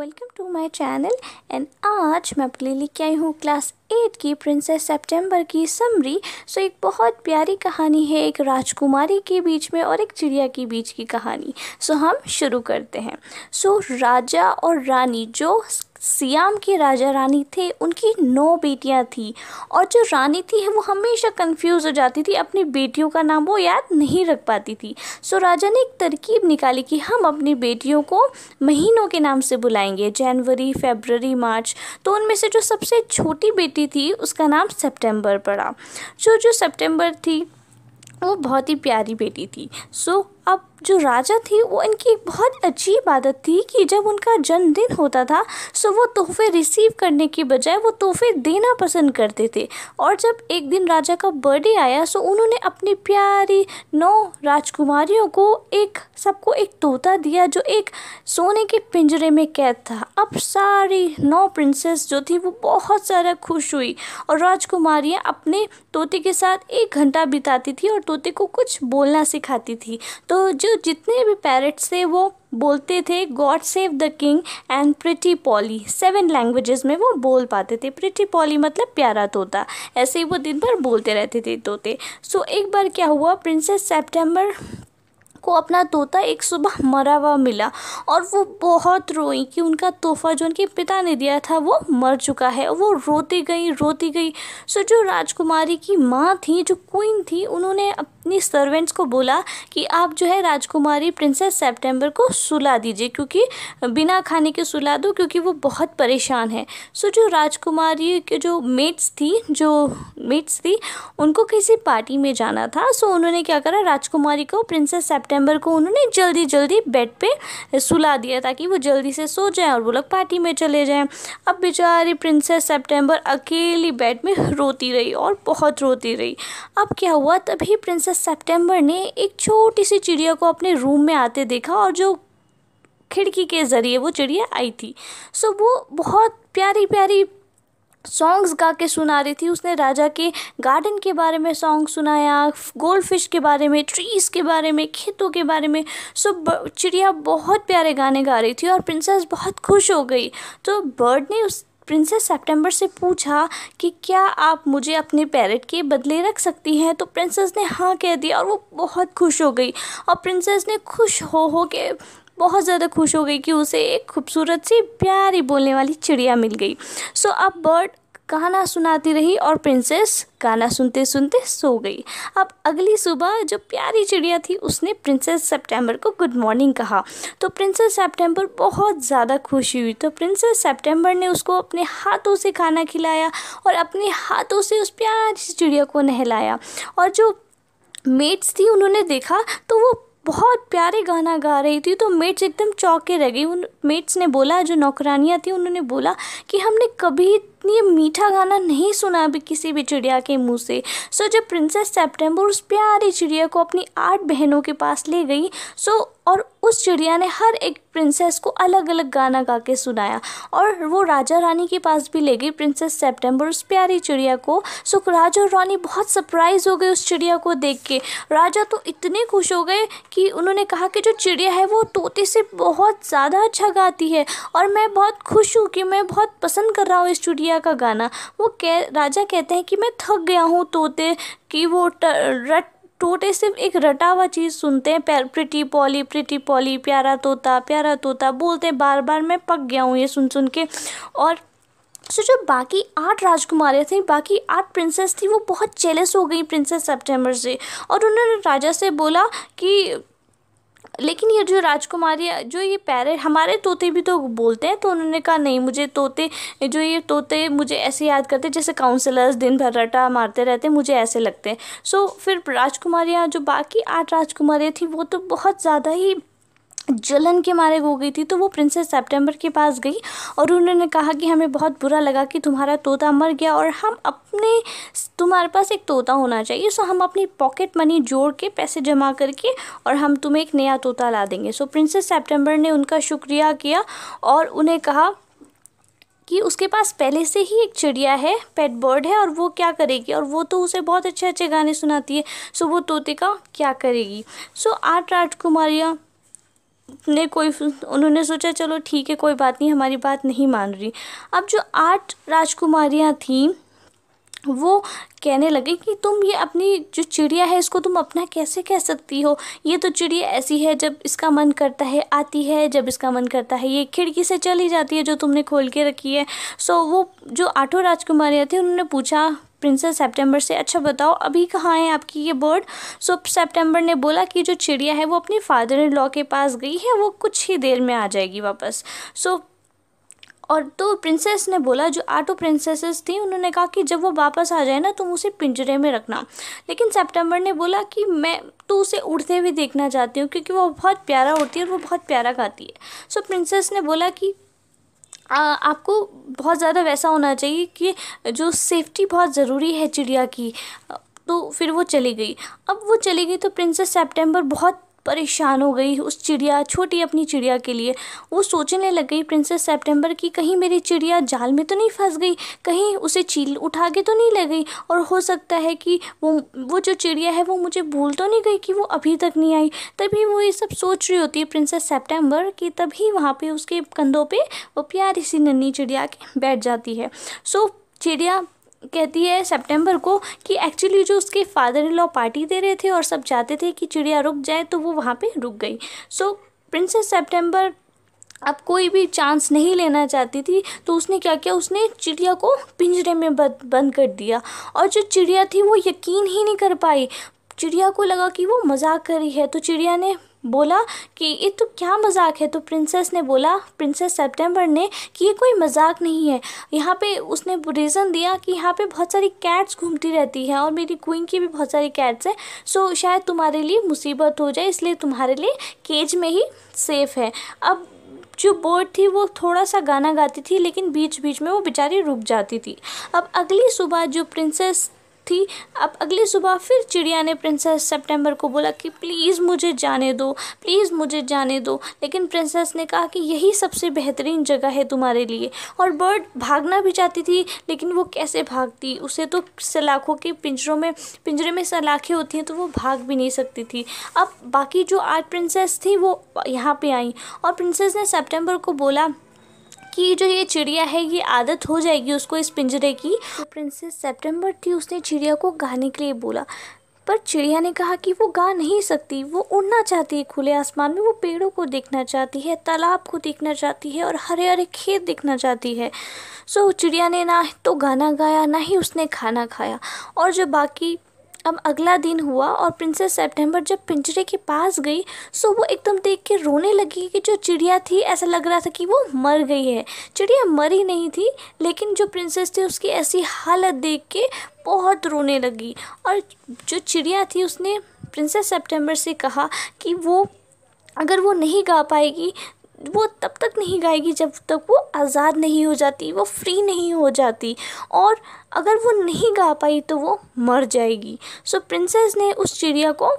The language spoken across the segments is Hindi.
welcome to my channel and आज मैं आपके लिए लेके आई हूँ क्लास एट की प्रिंसेस सितंबर की समरी सो एक बहुत प्यारी कहानी है एक राजकुमारी के बीच में और एक चिड़िया के बीच की कहानी सो हम शुरू करते हैं सो राजा और रानी जो सियाम के राजा रानी थे उनकी नौ बेटियां थी और जो रानी थी वो हमेशा कंफ्यूज हो जाती थी अपनी बेटियों का नाम वो याद नहीं रख पाती थी सो राजा ने एक तरकीब निकाली कि हम अपनी बेटियों को महीनों के नाम से बुलाएंगे जनवरी फेबररी मार्च तो उनमें से जो सबसे छोटी बेटी बेटी थी उसका नाम सितंबर पड़ा जो जो सितंबर थी वो बहुत ही प्यारी बेटी थी सो अब जो राजा थी वो इनकी एक बहुत अजीब आदत थी कि जब उनका जन्मदिन होता था सो वो तोहफे रिसीव करने के बजाय वो तोहफे देना पसंद करते थे और जब एक दिन राजा का बर्थडे आया सो उन्होंने अपनी प्यारी नौ राजकुमारियों को एक सबको एक तोता दिया जो एक सोने के पिंजरे में कैद था अब सारी नौ प्रिंसेस जो थी वो बहुत ज़्यादा खुश हुई और राजकुमारियाँ अपने तोते के साथ एक घंटा बिताती थी और तोते को कुछ बोलना सिखाती थी तो जो जो जितने भी पैरट्स थे वो बोलते थे God save the king and pretty Polly seven languages में वो बोल पाते थे प्रिटी पॉली मतलब प्यारा तोता ऐसे ही वो दिन भर बोलते रहते थे तोते सो so, एक बार क्या हुआ प्रिंसेस सेप्टेम्बर को अपना तोता एक सुबह मरा हुआ मिला और वो बहुत रोई कि उनका तोहफा जो उनके पिता ने दिया था वो मर चुका है वो रोती गई रोती गई सो जो राजकुमारी की माँ थी जो क्वीन थी उन्होंने अपनी सर्वेंट्स को बोला कि आप जो है राजकुमारी प्रिंसेस सेप्टेम्बर को सुला दीजिए क्योंकि बिना खाने के सुला दो क्योंकि वो बहुत परेशान है सो जो राजकुमारी के जो मेट्स थी जो मेट्स थी उनको किसी पार्टी में जाना था सो उन्होंने क्या करा राजकुमारी को प्रिंसेस सितंबर को उन्होंने जल्दी जल्दी बेड पे सुला दिया ताकि वो जल्दी से सो जाएं और वो लोग पार्टी में चले जाएं अब बेचारी प्रिंसेस सितंबर अकेली बेड में रोती रही और बहुत रोती रही अब क्या हुआ तभी प्रिंसेस सेप्टेम्बर ने एक छोटी सी चिड़िया को अपने रूम में आते देखा और जो खिड़की के ज़रिए वो चिड़िया आई थी सो वो बहुत प्यारी प्यारी सॉन्ग्स गा के सुना रही थी उसने राजा के गार्डन के बारे में सॉन्ग सुनाया गोल्ड फिश के बारे में ट्रीज़ के बारे में खेतों के बारे में सो चिड़िया बहुत प्यारे गाने गा रही थी और प्रिंसेस बहुत खुश हो गई तो बर्ड ने उस प्रिंसेस सितंबर से पूछा कि क्या आप मुझे अपने पैरट के बदले रख सकती हैं तो प्रिंसेस ने हाँ कह दिया और वो बहुत खुश हो गई और प्रिंसेस ने खुश हो हो के बहुत ज़्यादा खुश हो गई कि उसे एक खूबसूरत सी प्यारी बोलने वाली चिड़िया मिल गई सो so, अब बर्ड गाना सुनाती रही और प्रिंसेस गाना सुनते सुनते सो गई अब अगली सुबह जो प्यारी चिड़िया थी उसने प्रिंसेस सितंबर को गुड मॉर्निंग कहा तो प्रिंसेस सितंबर बहुत ज़्यादा खुशी हुई तो प्रिंसेस सितंबर ने उसको अपने हाथों से खाना खिलाया और अपने हाथों से उस प्यारी चिड़िया को नहलाया और जो मेट्स थी उन्होंने देखा तो वो बहुत प्यारे गाना गा रही थी तो मेट्स एकदम चौके रह गई उन मेट्स ने बोला जो नौकरानियाँ थी उन्होंने बोला कि हमने कभी इतनी मीठा गाना नहीं सुना अभी किसी भी चिड़िया के मुंह से सो जब प्रिंसेस सेप्टेम्बर उस प्यारी चिड़िया को अपनी आठ बहनों के पास ले गई सो और उस चिड़िया ने हर एक प्रिंसेस को अलग अलग गाना गा के सुनाया और वो राजा रानी के पास भी ले गई प्रिंसेस सेप्टेम्बर उस प्यारी चिड़िया को सो राजा और रानी बहुत सरप्राइज हो गए उस चिड़िया को देख के राजा तो इतने खुश हो गए कि उन्होंने कहा कि जो चिड़िया है वो तोते से बहुत ज़्यादा अच्छा गाती है और मैं बहुत खुश हूँ कि मैं बहुत पसंद कर रहा हूँ इस चिड़िया का गाना वो कह राजा कहते हैं कि मैं थक गया हूँ तोते कि वो रट टोटे सिर्फ एक रटा हुआ चीज़ सुनते हैं प्रिटी पॉली प्रिटी पॉली प्यारा तोता प्यारा तोता बोलते हैं बार बार मैं पक गया हूँ ये सुन सुन के और सो जो बाकी आठ राजकुमारियाँ थी बाकी आठ प्रिंसेस थी वो बहुत जेलस हो गई प्रिंसेस सेप्टेम्बर से और उन्होंने राजा से बोला कि लेकिन ये जो राजकुमारी जो ये पैरे हमारे तोते भी तो बोलते हैं तो उन्होंने कहा नहीं मुझे तोते जो ये तोते मुझे ऐसे याद करते जैसे काउंसलर्स दिन भर रटा मारते रहते मुझे ऐसे लगते हैं सो फिर राजकुमारियाँ जो बाकी आठ राजकुमारियाँ थी वो तो बहुत ज़्यादा ही जलन के मारे हो गई थी तो वो प्रिंसेस सितंबर के पास गई और उन्होंने कहा कि हमें बहुत बुरा लगा कि तुम्हारा तोता मर गया और हम अपने तुम्हारे पास एक तोता होना चाहिए सो हम अपनी पॉकेट मनी जोड़ के पैसे जमा करके और हम तुम्हें एक नया तोता ला देंगे सो प्रिंसेस सितंबर ने उनका शुक्रिया किया और उन्हें कहा कि उसके पास पहले से ही एक चिड़िया है पेट बर्ड है और वो क्या करेगी और वो तो उसे बहुत अच्छे अच्छे गाने सुनाती है सो वो तोते का क्या करेगी सो आठ राजकुमारियाँ ने कोई उन्होंने सोचा चलो ठीक है कोई बात नहीं हमारी बात नहीं मान रही अब जो आठ राजकुमारियाँ थीं वो कहने लगे कि तुम ये अपनी जो चिड़िया है इसको तुम अपना कैसे कह सकती हो ये तो चिड़िया ऐसी है जब इसका मन करता है आती है जब इसका मन करता है ये खिड़की से चली जाती है जो तुमने खोल के रखी है सो वो जो आठों राजकुमारियाँ थी उन्होंने पूछा प्रिंसेस सेप्टेम्बर से अच्छा बताओ अभी कहाँ है आपकी ये बर्ड सो सेप्टेम्बर ने बोला कि जो चिड़िया है वो अपने फादर इन लॉ के पास गई है वो कुछ ही देर में आ जाएगी वापस सो so, और तो प्रिंसेस ने बोला जो आटो प्रिंसेसेस थी उन्होंने कहा कि जब वो वापस आ जाए ना तुम उसे पिंजरे में रखना लेकिन सितंबर ने बोला कि मैं तो उसे उड़ते हुए देखना चाहती हूँ क्योंकि वो बहुत प्यारा उड़ती है और वो बहुत प्यारा गाती है सो प्रिंसेस ने बोला कि आपको बहुत ज़्यादा वैसा होना चाहिए कि जो सेफ्टी बहुत ज़रूरी है चिड़िया की तो फिर वो चली गई अब वो चली गई तो प्रिंसेस सेप्टेम्बर बहुत परेशान हो गई उस चिड़िया छोटी अपनी चिड़िया के लिए वो सोचने लग गई प्रिंसेस सेप्टेम्बर की कहीं मेरी चिड़िया जाल में तो नहीं फंस गई कहीं उसे चील उठा के तो नहीं ले गई और हो सकता है कि वो वो जो चिड़िया है वो मुझे भूल तो नहीं गई कि वो अभी तक नहीं आई तभी वो ये सब सोच रही होती है प्रिंसेस सेप्टेम्बर कि तभी वहाँ पर उसके कंधों पर वो प्यारी सी नन्नी चिड़िया के बैठ जाती है सो चिड़िया कहती है सितंबर को कि एक्चुअली जो उसके फादर इन लॉ पार्टी दे रहे थे और सब चाहते थे कि चिड़िया रुक जाए तो वो वहाँ पे रुक गई सो प्रिंसेस सितंबर अब कोई भी चांस नहीं लेना चाहती थी तो उसने क्या किया उसने चिड़िया को पिंजरे में बंद कर दिया और जो चिड़िया थी वो यकीन ही नहीं कर पाई चिड़िया को लगा कि वो मजाक कर रही है तो चिड़िया ने बोला कि ये तो क्या मजाक है तो प्रिंसेस ने बोला प्रिंसेस सेप्टेम्बर ने कि ये कोई मजाक नहीं है यहाँ पे उसने रीज़न दिया कि यहाँ पे बहुत सारी कैट्स घूमती रहती हैं और मेरी क्वीन की भी बहुत सारी कैट्स हैं सो शायद तुम्हारे लिए मुसीबत हो जाए इसलिए तुम्हारे लिए केज में ही सेफ़ है अब जो बोर्ड थी वो थोड़ा सा गाना गाती थी लेकिन बीच बीच में वो बेचारी रुक जाती थी अब अगली सुबह जो प्रिंसेस थी अब अगली सुबह फिर चिड़िया ने प्रिंसेस सेप्टेम्बर को बोला कि प्लीज़ मुझे जाने दो प्लीज़ मुझे जाने दो लेकिन प्रिंसेस ने कहा कि यही सबसे बेहतरीन जगह है तुम्हारे लिए और बर्ड भागना भी चाहती थी लेकिन वो कैसे भागती उसे तो सलाखों के पिंजरों में पिंजरे में सलाखें होती हैं तो वो भाग भी नहीं सकती थी अब बाकी जो आठ प्रिंसेस थी वो यहाँ पे आई और प्रिंसेस ने सेप्टेम्बर को बोला कि जो ये चिड़िया है ये आदत हो जाएगी उसको इस पिंजरे की तो प्रिंसेस सेप्टेम्बर थी उसने चिड़िया को गाने के लिए बोला पर चिड़िया ने कहा कि वो गा नहीं सकती वो उड़ना चाहती है खुले आसमान में वो पेड़ों को देखना चाहती है तालाब को देखना चाहती है और हरे हरे खेत देखना चाहती है सो चिड़िया ने ना तो गाना गाया ना ही उसने खाना खाया और जो बाकी अब अगला दिन हुआ और प्रिंसेस सेप्टेम्बर जब पिंजरे के पास गई सो वो एकदम देख के रोने लगी कि जो चिड़िया थी ऐसा लग रहा था कि वो मर गई है चिड़िया मरी नहीं थी लेकिन जो प्रिंसेस थी उसकी ऐसी हालत देख के बहुत रोने लगी और जो चिड़िया थी उसने प्रिंसेस सेप्टेम्बर से कहा कि वो अगर वो नहीं गा पाएगी वो तब तक नहीं गाएगी जब तक वो आज़ाद नहीं हो जाती वो फ्री नहीं हो जाती और अगर वो नहीं गा पाई तो वो मर जाएगी सो so, प्रिंसेस ने उस चिड़िया को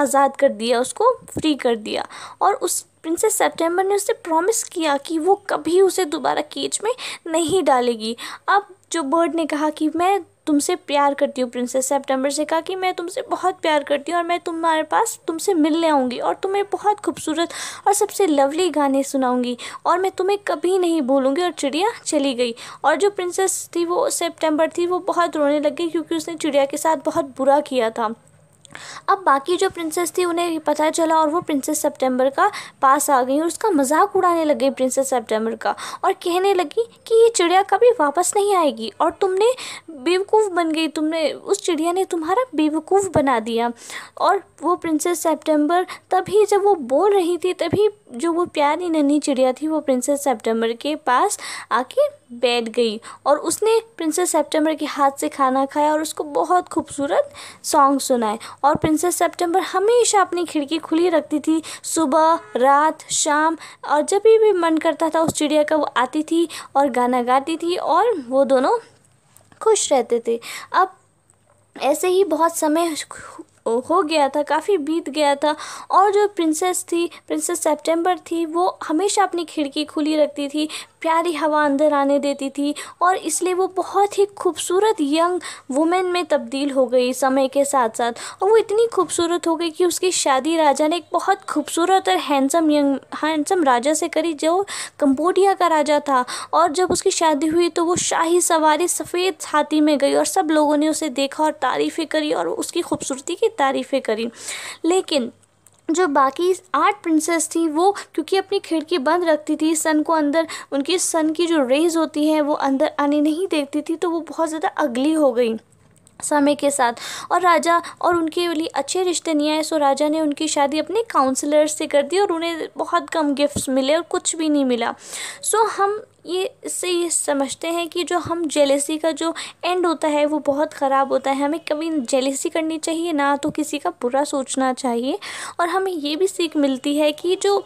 आज़ाद कर दिया उसको फ्री कर दिया और उस प्रिंसेस सेप्टेम्बर ने उसे प्रॉमिस किया कि वो कभी उसे दोबारा केज में नहीं डालेगी अब जो बर्ड ने कहा कि मैं तुमसे प्यार करती हूँ प्रिंसेस सेप्टेम्बर से कहा कि मैं तुमसे बहुत प्यार करती हूँ और मैं तुम्हारे पास तुमसे मिलने आऊँगी और तुम्हें बहुत खूबसूरत और सबसे लवली गाने सुनाऊँगी और मैं तुम्हें कभी नहीं भूलूँगी और चिड़िया चली गई और जो प्रिंसेस थी वो सेप्टेम्बर थी वो बहुत रोने लग गई क्योंकि उसने चिड़िया के साथ बहुत बुरा किया था अब बाकी जो प्रिंसेस थी उन्हें पता चला और वो प्रिंसेस सितंबर का पास आ गई और उसका मजाक उड़ाने लगे प्रिंसेस सितंबर का और कहने लगी कि ये चिड़िया कभी वापस नहीं आएगी और तुमने बेवकूफ़ बन गई तुमने उस चिड़िया ने तुम्हारा बेवकूफ़ बना दिया और वो प्रिंसेस सितंबर तभी जब वो बोल रही थी तभी जो वो प्यारी नन्ही चिड़िया थी वो प्रिंसेस सेप्टेम्बर के पास आके बैठ गई और उसने प्रिंसेस सेप्टेम्बर के हाथ से खाना खाया और उसको बहुत खूबसूरत सॉन्ग सुनाए और प्रिंसेस सेप्टेम्बर हमेशा अपनी खिड़की खुली रखती थी सुबह रात शाम और जब भी मन करता था उस चिड़िया का वो आती थी और गाना गाती थी और वो दोनों खुश रहते थे अब ऐसे ही बहुत समय हो गया था काफ़ी बीत गया था और जो प्रिंसेस थी प्रिंसेस सितंबर थी वो हमेशा अपनी खिड़की खुली रखती थी प्यारी हवा अंदर आने देती थी और इसलिए वो बहुत ही खूबसूरत यंग वुमेन में तब्दील हो गई समय के साथ साथ और वो इतनी खूबसूरत हो गई कि उसकी शादी राजा ने एक बहुत खूबसूरत और हैंडसम यंग हैंडसम राजा से करी जो कंबोडिया का राजा था और जब उसकी शादी हुई तो वो शाही सवारी सफ़ेद हाथी में गई और सब लोगों ने उसे देखा और तारीफ़ें करी और उसकी खूबसूरती की तारीफ़ें करी लेकिन जो बाकी आठ प्रिंसेस थी वो क्योंकि अपनी खिड़की बंद रखती थी सन को अंदर उनकी सन की जो रेज होती हैं वो अंदर आने नहीं देखती थी तो वो बहुत ज़्यादा अगली हो गई समय के साथ और राजा और उनके लिए अच्छे रिश्ते नहीं आए सो राजा ने उनकी शादी अपने काउंसलर से कर दी और उन्हें बहुत कम गिफ्ट्स मिले और कुछ भी नहीं मिला सो हम ये इससे ये समझते हैं कि जो हम जेलेसी का जो एंड होता है वो बहुत ख़राब होता है हमें कभी जेलेसी करनी चाहिए ना तो किसी का बुरा सोचना चाहिए और हमें ये भी सीख मिलती है कि जो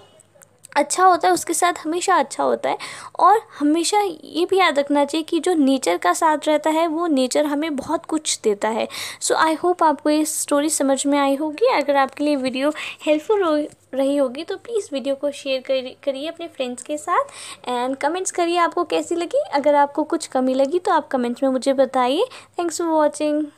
अच्छा होता है उसके साथ हमेशा अच्छा होता है और हमेशा ये भी याद रखना चाहिए कि जो नेचर का साथ रहता है वो नेचर हमें बहुत कुछ देता है सो आई होप आपको ये स्टोरी समझ में आई होगी अगर आपके लिए वीडियो हेल्पफुल हो रही होगी तो प्लीज़ वीडियो को शेयर करिए अपने फ्रेंड्स के साथ एंड कमेंट्स करिए आपको कैसी लगी अगर आपको कुछ कमी लगी तो आप कमेंट्स में मुझे बताइए थैंक्स फॉर वॉचिंग